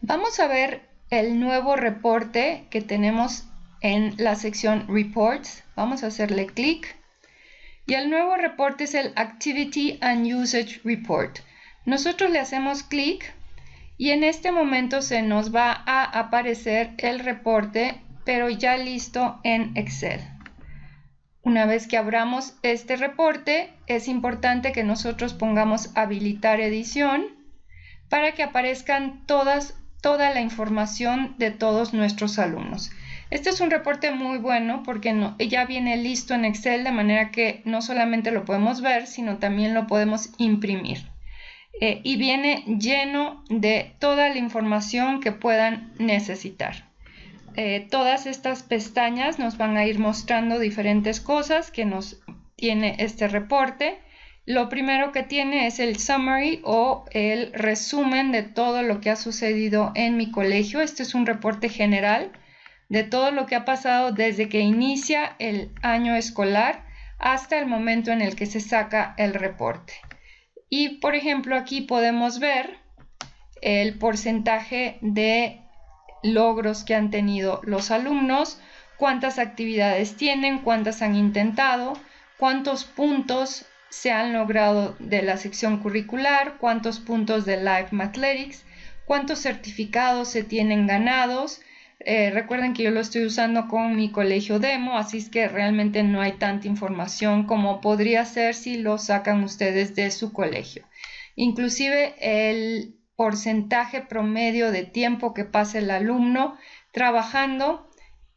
Vamos a ver el nuevo reporte que tenemos en la sección Reports. Vamos a hacerle clic. Y el nuevo reporte es el Activity and Usage Report. Nosotros le hacemos clic y en este momento se nos va a aparecer el reporte, pero ya listo en Excel. Una vez que abramos este reporte, es importante que nosotros pongamos habilitar edición para que aparezcan todas toda la información de todos nuestros alumnos. Este es un reporte muy bueno porque ya viene listo en Excel de manera que no solamente lo podemos ver, sino también lo podemos imprimir. Eh, y viene lleno de toda la información que puedan necesitar. Eh, todas estas pestañas nos van a ir mostrando diferentes cosas que nos tiene este reporte lo primero que tiene es el summary o el resumen de todo lo que ha sucedido en mi colegio. Este es un reporte general de todo lo que ha pasado desde que inicia el año escolar hasta el momento en el que se saca el reporte. Y por ejemplo aquí podemos ver el porcentaje de logros que han tenido los alumnos, cuántas actividades tienen, cuántas han intentado, cuántos puntos se han logrado de la sección curricular, cuántos puntos de Life Mathletics, cuántos certificados se tienen ganados. Eh, recuerden que yo lo estoy usando con mi colegio demo, así es que realmente no hay tanta información como podría ser si lo sacan ustedes de su colegio. Inclusive el porcentaje promedio de tiempo que pasa el alumno trabajando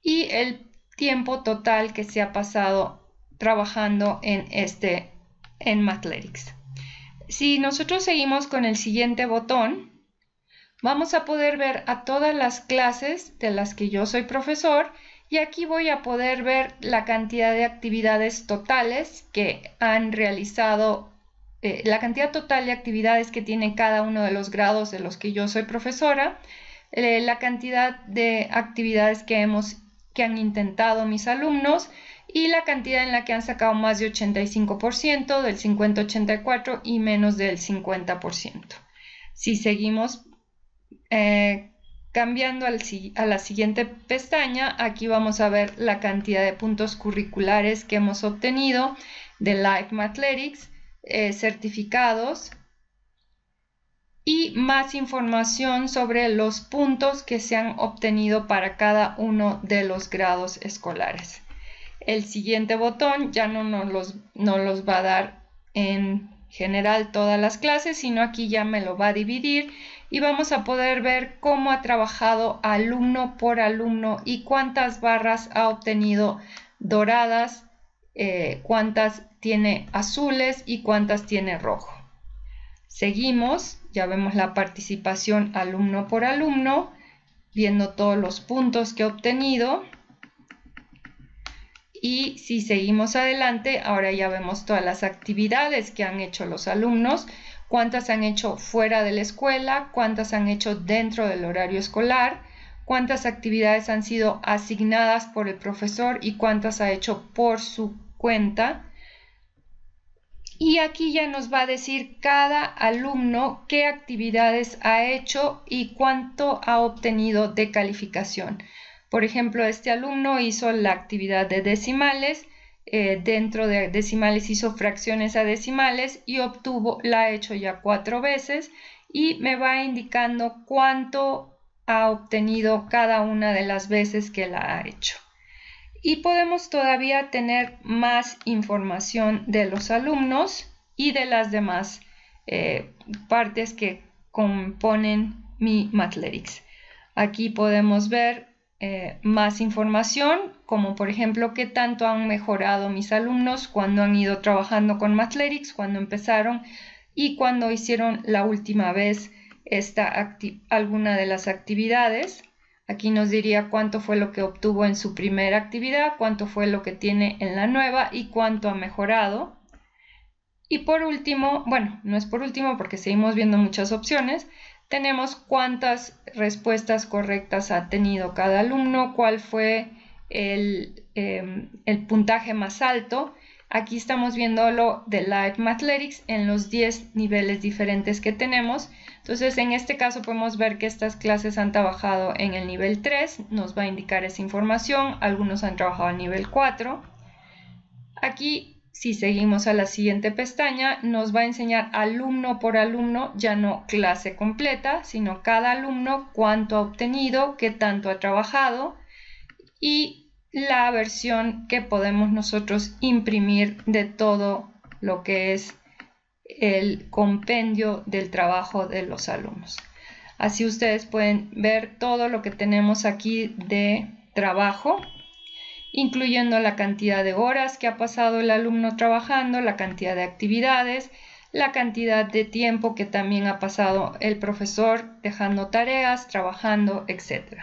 y el tiempo total que se ha pasado trabajando en este en Mathletics. Si nosotros seguimos con el siguiente botón, vamos a poder ver a todas las clases de las que yo soy profesor y aquí voy a poder ver la cantidad de actividades totales que han realizado, eh, la cantidad total de actividades que tiene cada uno de los grados de los que yo soy profesora, eh, la cantidad de actividades que, hemos, que han intentado mis alumnos y la cantidad en la que han sacado más de 85%, del 50-84% y menos del 50%. Si seguimos eh, cambiando a la siguiente pestaña, aquí vamos a ver la cantidad de puntos curriculares que hemos obtenido de Live Mathletics, eh, certificados y más información sobre los puntos que se han obtenido para cada uno de los grados escolares. El siguiente botón ya no nos los, los va a dar en general todas las clases, sino aquí ya me lo va a dividir y vamos a poder ver cómo ha trabajado alumno por alumno y cuántas barras ha obtenido doradas, eh, cuántas tiene azules y cuántas tiene rojo. Seguimos, ya vemos la participación alumno por alumno, viendo todos los puntos que ha obtenido. Y si seguimos adelante, ahora ya vemos todas las actividades que han hecho los alumnos, cuántas han hecho fuera de la escuela, cuántas han hecho dentro del horario escolar, cuántas actividades han sido asignadas por el profesor y cuántas ha hecho por su cuenta. Y aquí ya nos va a decir cada alumno qué actividades ha hecho y cuánto ha obtenido de calificación. Por ejemplo, este alumno hizo la actividad de decimales, eh, dentro de decimales hizo fracciones a decimales y obtuvo, la ha hecho ya cuatro veces y me va indicando cuánto ha obtenido cada una de las veces que la ha hecho. Y podemos todavía tener más información de los alumnos y de las demás eh, partes que componen mi Mathletics. Aquí podemos ver eh, más información, como por ejemplo qué tanto han mejorado mis alumnos cuando han ido trabajando con Mathletics, cuando empezaron y cuando hicieron la última vez esta alguna de las actividades. Aquí nos diría cuánto fue lo que obtuvo en su primera actividad, cuánto fue lo que tiene en la nueva y cuánto ha mejorado. Y por último, bueno, no es por último porque seguimos viendo muchas opciones, tenemos cuántas respuestas correctas ha tenido cada alumno, cuál fue el, em, puntaje más alto. Aquí estamos viendo lo de Live Mathletics en los 10 niveles diferentes que tenemos. Entonces, en este caso podemos ver que estas clases han trabajado en el nivel 3, nos va a indicar esa información. Algunos han trabajado al nivel 4. Aquí si seguimos a la siguiente pestaña, nos va a enseñar alumno por alumno, ya no clase completa, sino cada alumno cuánto ha obtenido, qué tanto ha trabajado y la versión que podemos nosotros imprimir de todo lo que es el compendio del trabajo de los alumnos. Así ustedes pueden ver todo lo que tenemos aquí de trabajo incluyendo la cantidad de horas que ha pasado el alumno trabajando, la cantidad de actividades, la cantidad de tiempo que también ha pasado el profesor dejando tareas, trabajando, etc.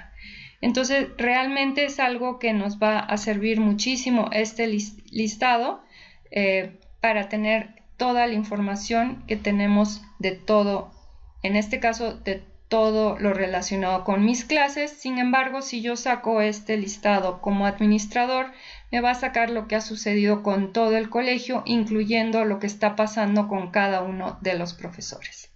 Entonces, realmente es algo que nos va a servir muchísimo este listado eh, para tener toda la información que tenemos de todo, en este caso, de todo todo lo relacionado con mis clases. Sin embargo, si yo saco este listado como administrador, me va a sacar lo que ha sucedido con todo el colegio, incluyendo lo que está pasando con cada uno de los profesores.